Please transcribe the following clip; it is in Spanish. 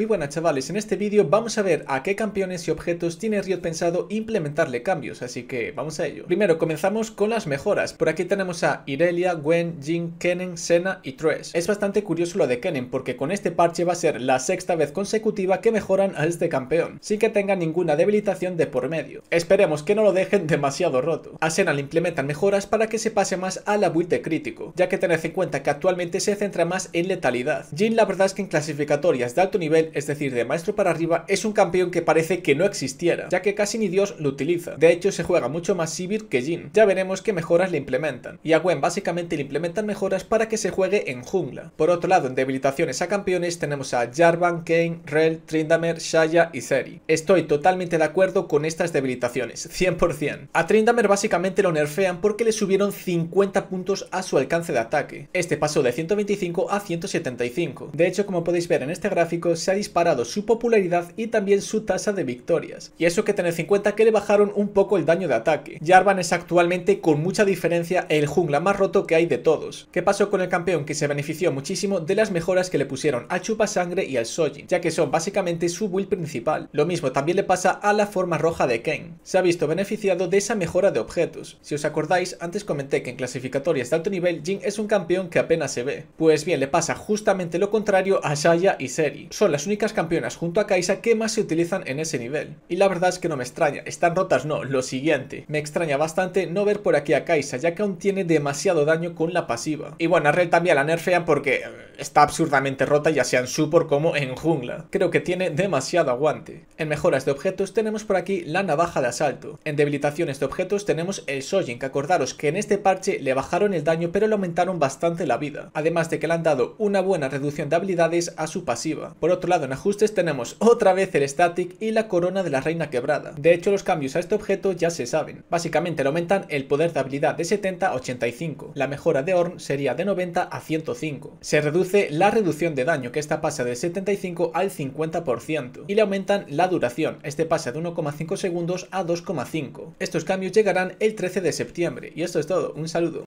Muy buenas chavales, en este vídeo vamos a ver a qué campeones y objetos tiene Riot pensado implementarle cambios, así que vamos a ello. Primero comenzamos con las mejoras, por aquí tenemos a Irelia, Gwen, Jin, Kennen, Senna y Thresh. Es bastante curioso lo de Kennen porque con este parche va a ser la sexta vez consecutiva que mejoran a este campeón, sin que tenga ninguna debilitación de por medio. Esperemos que no lo dejen demasiado roto. A Senna le implementan mejoras para que se pase más al la build de crítico, ya que tened en cuenta que actualmente se centra más en letalidad. Jin la verdad es que en clasificatorias de alto nivel es decir, de maestro para arriba, es un campeón que parece que no existiera, ya que casi ni Dios lo utiliza. De hecho, se juega mucho más Sivir que Jin. Ya veremos qué mejoras le implementan. Y a Gwen básicamente le implementan mejoras para que se juegue en jungla. Por otro lado, en debilitaciones a campeones tenemos a Jarvan, Kane, Rel, Trindamer, Shaya y Zeri. Estoy totalmente de acuerdo con estas debilitaciones, 100%. A Trindamer básicamente lo nerfean porque le subieron 50 puntos a su alcance de ataque. Este pasó de 125 a 175. De hecho, como podéis ver en este gráfico, se ha disparado su popularidad y también su tasa de victorias. Y eso que tener en cuenta que le bajaron un poco el daño de ataque. Jarvan es actualmente con mucha diferencia el jungla más roto que hay de todos. ¿Qué pasó con el campeón que se benefició muchísimo de las mejoras que le pusieron al Chupasangre y al Sojin, ya que son básicamente su build principal? Lo mismo también le pasa a la forma roja de Ken. Se ha visto beneficiado de esa mejora de objetos. Si os acordáis, antes comenté que en clasificatorias de alto nivel Jin es un campeón que apenas se ve. Pues bien, le pasa justamente lo contrario a Shaya y Seri. Son las únicas campeonas junto a Kaisa que más se utilizan en ese nivel. Y la verdad es que no me extraña, están rotas no, lo siguiente. Me extraña bastante no ver por aquí a Kaisa, ya que aún tiene demasiado daño con la pasiva. Y bueno, a también la nerfean porque eh, está absurdamente rota ya sea en support como en jungla. Creo que tiene demasiado aguante. En mejoras de objetos tenemos por aquí la navaja de asalto. En debilitaciones de objetos tenemos el Sojin, que acordaros que en este parche le bajaron el daño pero le aumentaron bastante la vida. Además de que le han dado una buena reducción de habilidades a su pasiva. Por otro lado en ajustes tenemos otra vez el static y la corona de la reina quebrada. De hecho los cambios a este objeto ya se saben. Básicamente le aumentan el poder de habilidad de 70 a 85. La mejora de Orn sería de 90 a 105. Se reduce la reducción de daño que esta pasa de 75 al 50% y le aumentan la duración. Este pasa de 1,5 segundos a 2,5. Estos cambios llegarán el 13 de septiembre y esto es todo. Un saludo.